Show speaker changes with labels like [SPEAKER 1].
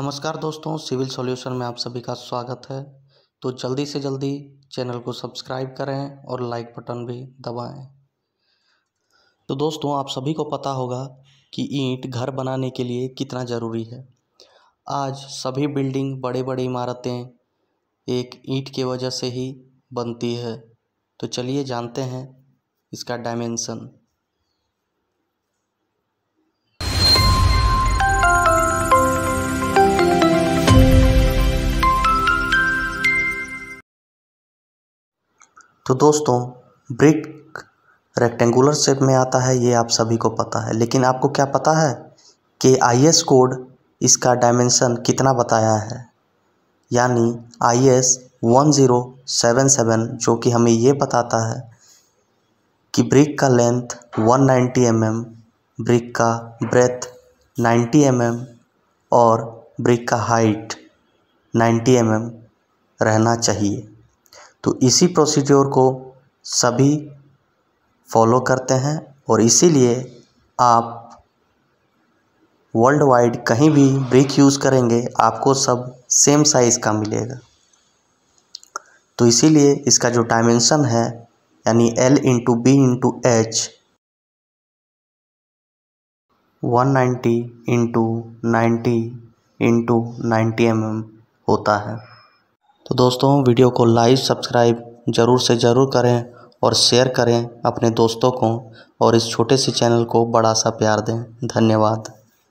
[SPEAKER 1] नमस्कार दोस्तों civil solution में आप सभी का स्वागत है तो जल्दी से जल्दी चैनल को सब्सक्राइब करें और लाइक बटन भी दबाएं तो दोस्तों आप सभी को पता होगा कि ईंट घर बनाने के लिए कितना ज़रूरी है आज सभी बिल्डिंग बड़े बड़े इमारतें एक ईंट के वजह से ही बनती है तो चलिए जानते हैं इसका डायमेंसन तो दोस्तों ब्रिक रेक्टेंगुलर शेप में आता है ये आप सभी को पता है लेकिन आपको क्या पता है कि आई कोड इसका डायमेंशन कितना बताया है यानी I S one zero seven seven जो कि हमें ये बताता है कि ब्रिक का length one ninety M M brick का ब्रेथ नाइन्टी एम एम और ब्रिक का हाइट नाइन्टी एम एम रहना चाहिए तो इसी प्रोसीजर को सभी फॉलो करते हैं और इसीलिए आप वर्ल्ड वाइड कहीं भी ब्रिक यूज़ करेंगे आपको सब सेम साइज़ का मिलेगा तो इसीलिए इसका जो डायमेंशन है यानी L into B into H one ninety into ninety into ninety M होता है तो दोस्तों वीडियो को लाइक सब्सक्राइब ज़रूर से ज़रूर करें और शेयर करें अपने दोस्तों को और इस छोटे से चैनल को बड़ा सा प्यार दें धन्यवाद